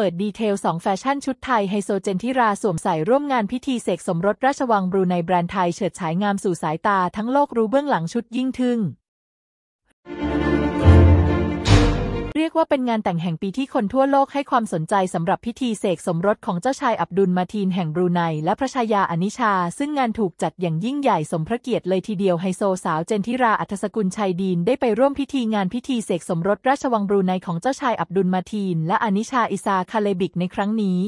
ปิดดีเทล 2 แฟชั่นชุดไทยไฮโซเจนทิราสวมใส่ร่วมงานพิธีเสกสมรสราชวังบรูไนแบรนด์ไทย เฉิดฉายงามสู่สายตา ทั้งโลกรู้เบื้องหลังชุดยิ่งทึ่งเรียกว่าเป็นงานแต่งแห่งปีที่คนทั่วโลกให้ความสนใจสำหรับพิธีเสกสมรสของเจ้าชายอับดุลมาทีนแห่งบรูไนและพระชายาอนิชา ซึ่งงานถูกจัดอย่างยิ่งใหญ่ สมพระเกียรติเลยทีเดียวไฮโซสาวเจนทิราอัธสกุลชัยดีนได้ไปร่วมพิธีงานพิธีเสกสมรสราชวังบรูไนของเจ้าชายอับดุลมาทีน และอนิชาอิซาคาเลบิกในครั้งนี้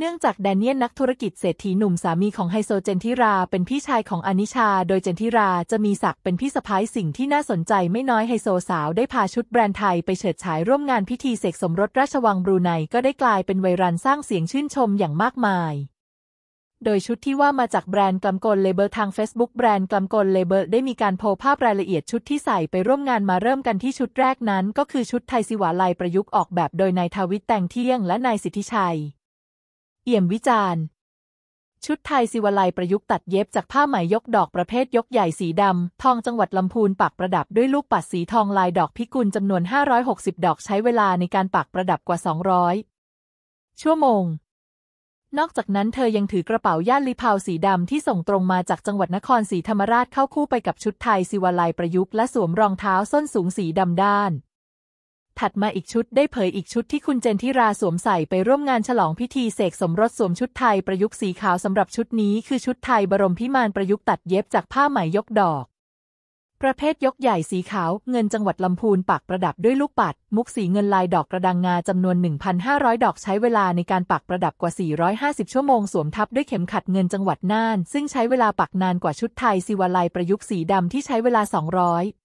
เนื่องจากแดเนียลนักธุรกิจเศรษฐีหนุ่มสามีของไฮโซเจนทิรา เป็นพี่ชายของอนิชา โดยเจนทิราจะมีศักดิ์เป็นพี่สะพ้ายสิ่งที่น่าสนใจไม่น้อยไฮโซสาว ได้พาชุดแบรนด์ไทยไปเฉิดฉายร่วมงานพิธีเสกสมรสราชวังบรูไนก็ได้กลายเป็นไวรัลสร้างเสียงชื่นชมอย่างมากมาย โดยชุดที่ว่ามาจากแบรนด์กลัมกลเลเบอร์ทาง Facebook แบรนด์กลัมกลเลเบอร์ได้มีการโพภาพรายละเอียดชุดที่ใส่ไปร่วมงานมาเริ่มกันที่ชุดแรกนั้น ก็คือชุดไทยสิวาลัยประยุกต์ออกแบบโดยนายทวิตแต่งเที่ยง และนายสิทธิชัยเอี่ยมวิจารณ์ ชุดไทยศิวลัยประยุกต์ตัดเย็บจากผ้าไหมยกดอกประเภทยกใหญ่สีดำ ทองจังหวัดลำพูนปักประดับด้วยลูกปัดสีทองลายดอกพิกุลจำนวน 560 ดอกใช้เวลาในการปักประดับกว่า 200 ชั่วโมง นอกจากนั้นเธอยังถือกระเป๋าย่านลิพาวสีดำที่ส่งตรงมาจากจังหวัดนครศรีธรรมราชเข้าคู่ไปกับชุดไทยศิวลัยประยุกต์และสวมรองเท้าส้นสูงสีดำด้านถัดมาอีกชุดได้เผยอีกชุดที่คุณเจนทิราสวมใส่ไปร่วมงานฉลองพิธีเสกสมรสสวมชุดไทยประยุกต์สีขาวสำหรับชุดนี้คือชุดไทยบรมพิมานประยุกต์ตัดเย็บจากผ้าไหมยกดอก ประเภทยกใหญ่สีขาวเงินจังหวัดลำพูนปักประดับด้วยลูกปัด มุกสีเงินลายดอกกระดังงาจำนวน 1,500ดอกใช้เวลาในการปักประดับกว่า 450ชั่วโมงสวมทับด้วยเข็มขัดเงินจังหวัดน่าน ซึ่งใช้เวลาปักนานกว่าชุดไทยสิวาลายประยุกต์สีดำที่ใช้เวลา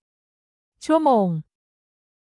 200 ชั่วโมง